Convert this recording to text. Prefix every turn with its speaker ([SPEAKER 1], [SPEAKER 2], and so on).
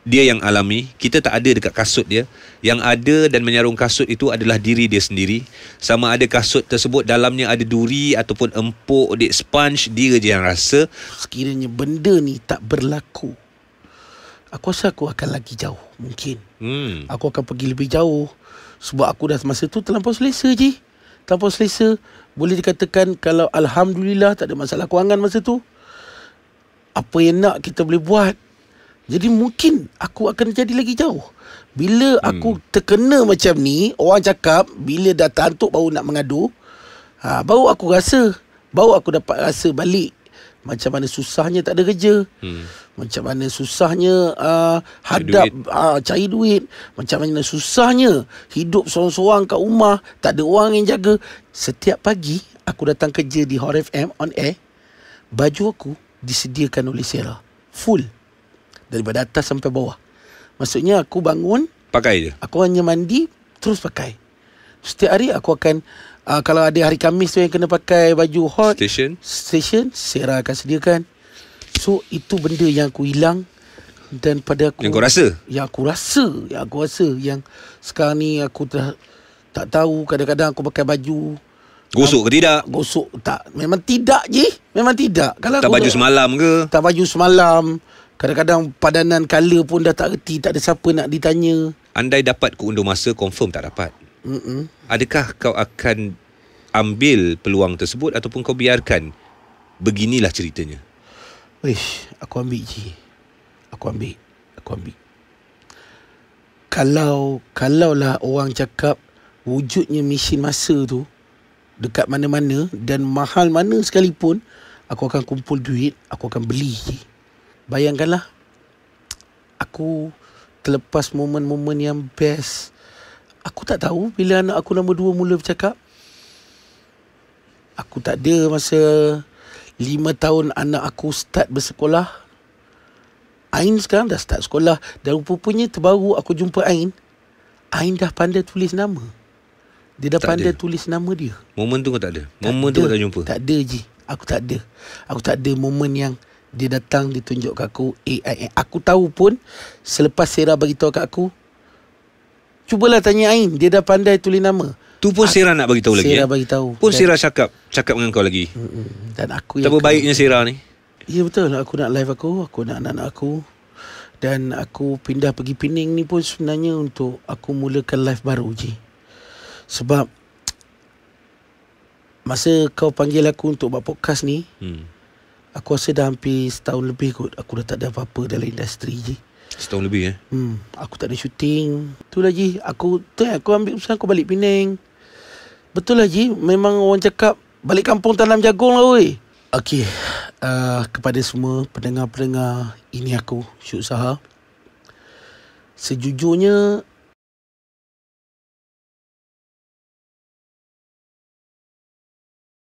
[SPEAKER 1] dia yang alami kita tak ada dekat kasut dia yang ada dan menyarung kasut itu adalah diri dia sendiri sama ada kasut tersebut dalamnya ada duri ataupun empuk dek sponge dia je yang rasa
[SPEAKER 2] sekiranya benda ni tak berlaku aku rasa aku akan lagi jauh mungkin hmm. aku akan pergi lebih jauh sebab aku dah masa tu terlampau selesa je terlampau selesa boleh dikatakan kalau Alhamdulillah tak ada masalah kewangan masa tu apa yang nak kita boleh buat jadi mungkin aku akan jadi lagi jauh. Bila hmm. aku terkena macam ni, orang cakap bila dah tantuk baru nak mengadu, ha, baru aku rasa, baru aku dapat rasa balik macam mana susahnya tak ada kerja. Hmm. Macam mana susahnya uh, hadap cari duit. Uh, cari duit, macam mana susahnya hidup seorang-seorang kat rumah, tak ada orang yang jaga. Setiap pagi aku datang kerja di Hot FM on air, baju aku disediakan oleh Sarah. Full daripada atas sampai bawah. Maksudnya
[SPEAKER 1] aku bangun pakai je.
[SPEAKER 2] Aku hanya mandi terus pakai. Setiap hari aku akan uh, kalau ada hari Kamis tu yang kena pakai baju hot station station Sarah akan sediakan. So itu benda yang aku hilang dan pada aku yang kau rasa yang aku rasa yang aku rasa yang sekarang ni aku dah tak tahu kadang-kadang aku pakai baju
[SPEAKER 1] gosok ke tidak gosok tak
[SPEAKER 2] memang tidak je memang tidak kalau tak baju semalam ke tak baju semalam Kadang-kadang padanan colour pun dah tak reti Tak ada siapa nak ditanya
[SPEAKER 1] Andai dapat keundur masa Confirm tak dapat Mm-mm. Adakah kau akan Ambil peluang tersebut Ataupun kau biarkan Beginilah ceritanya
[SPEAKER 2] Wish Aku ambil je Aku ambil Aku ambil Kalau Kalaulah orang cakap Wujudnya mesin masa tu Dekat mana-mana Dan mahal mana sekalipun Aku akan kumpul duit Aku akan beli je Bayangkanlah aku terlepas momen-momen yang best. Aku tak tahu bila anak aku nombor dua mula bercakap. Aku tak ada masa lima tahun anak aku start bersekolah. Ain sekarang dah start sekolah dan rupanya terbaru aku jumpa Ain. Ain dah pandai tulis nama. Dia dah tak pandai ada. tulis nama
[SPEAKER 1] dia. Momen tu kau tak ada? momen tu kau tak jumpa?
[SPEAKER 2] Tak ada, Ji. Aku tak ada. Aku tak ada momen yang... Dia datang Dia tunjuk kat aku AIN Aku tahu pun Selepas Sarah beritahu kat aku Cubalah tanya Ain Dia dah pandai tulis nama
[SPEAKER 1] Tu pun A- Sarah nak beritahu Sarah lagi Sarah eh? ya? beritahu Pun Sarah cakap Cakap dengan kau lagi Dan aku yang Tak baiknya Sarah ni
[SPEAKER 2] Ya betul Aku nak live aku Aku nak anak-anak aku Dan aku pindah pergi Pening ni pun Sebenarnya untuk Aku mulakan live baru je Sebab Masa kau panggil aku untuk buat podcast ni hmm. Aku rasa dah hampir setahun lebih kot Aku dah tak ada apa-apa dalam industri je
[SPEAKER 1] Setahun lebih eh hmm,
[SPEAKER 2] Aku tak ada syuting Tu lagi Aku tu yang eh, aku ambil Aku balik Penang Betul lah lagi Memang orang cakap Balik kampung tanam jagung lah weh Okay uh, Kepada
[SPEAKER 1] semua Pendengar-pendengar Ini aku Syuk Sahar Sejujurnya